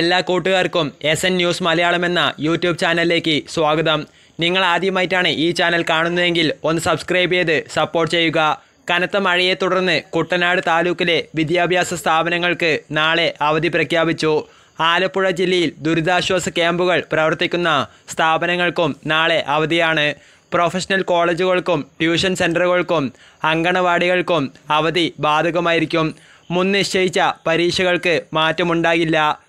എല്ലാ കൂട്ടുകാർക്കും S N news Malayalam എന്ന യൂട്യൂബ് ചാനലിലേക്ക് സ്വാഗതം നിങ്ങൾ ആദ്യമായിട്ടാണ് ഈ ചാനൽ കാണുന്നതെങ്കിൽ ഒന്ന് സബ്സ്ക്രൈബ് ചെയ്ത് സപ്പോർട്ട് ചെയ്യുക കനത്ത മഴയെ തുടർന്ന് കുട്ടനാട് താലൂക്കിലെ വിദ്യാഭ്യാസ സ്ഥാപനങ്ങൾക്ക് നാളെ അവധി പ്രഖ്യാപിച്ചു ആലപ്പുഴ ജില്ലയിൽ ദുരിതാശ്വാസ ക്യാമ്പുകൾ പ്രവർത്തിക്കുന്ന സ്ഥാപനങ്ങൾക്കും നാളെ അവധിയാണ് പ്രൊഫഷണൽ കോളേജുകൾക്കും ട്യൂഷൻ സെൻ്ററുകൾക്കും അങ്കണവാടികൾക്കും അവധി ബാധകമായിരിക്കും മുൻ നിശ്ചയിച്ച പരീക്ഷകൾക്ക് മാറ്റമുണ്ടാകില്ല